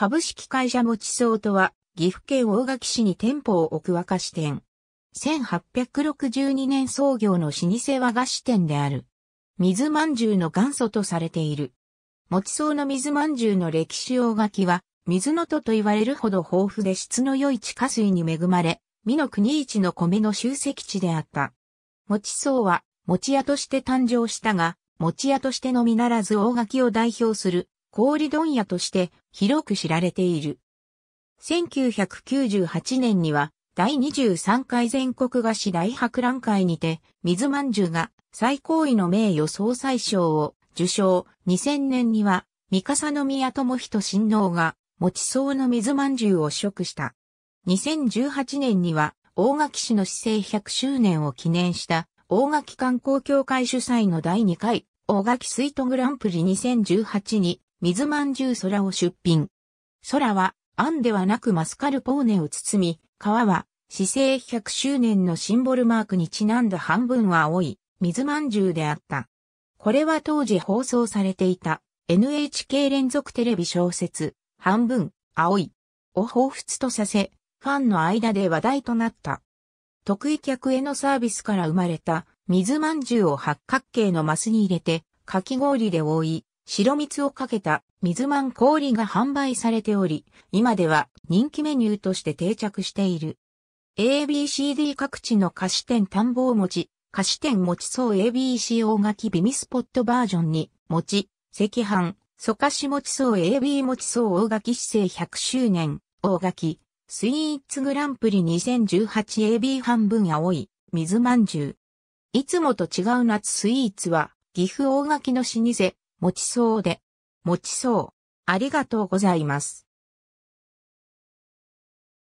株式会社持ちそうとは、岐阜県大垣市に店舗を置く和菓子店。1862年創業の老舗和菓子店である。水まんじゅうの元祖とされている。持ちそうの水まんじゅうの歴史大垣は、水の都と言われるほど豊富で質の良い地下水に恵まれ、美の国一の米の集積地であった。持ちそうは、餅屋として誕生したが、餅屋としてのみならず大垣を代表する氷問屋として広く知られている。1998年には第23回全国菓子大博覧会にて水まんじゅうが最高位の名誉総裁賞を受賞。2000年には三笠宮智人親王が持ちそうの水まんじゅうを食した。2018年には大垣市の市政100周年を記念した大垣観光協会主催の第2回大垣スイートグランプリ2018に水まんじゅう空を出品。空は、あんではなくマスカルポーネを包み、皮は、市政100周年のシンボルマークにちなんだ半分は青い、水まんじゅうであった。これは当時放送されていた、NHK 連続テレビ小説、半分、青い、を彷彿とさせ、ファンの間で話題となった。得意客へのサービスから生まれた、水まんじゅうを八角形のマスに入れて、かき氷で覆い、白蜜をかけた水まん氷が販売されており、今では人気メニューとして定着している。ABCD 各地の菓子店探訪餅、菓子店餅層 ABC 大垣ビミスポットバージョンに、餅、赤飯、蘇菓子餅層 AB 餅層大垣市政100周年、大垣、スイーツグランプリ 2018AB 半分青い、水まんじゅう。いつもと違う夏スイーツは、岐阜大垣の老舗、持ちそうで。持ちそう。ありがとうございます。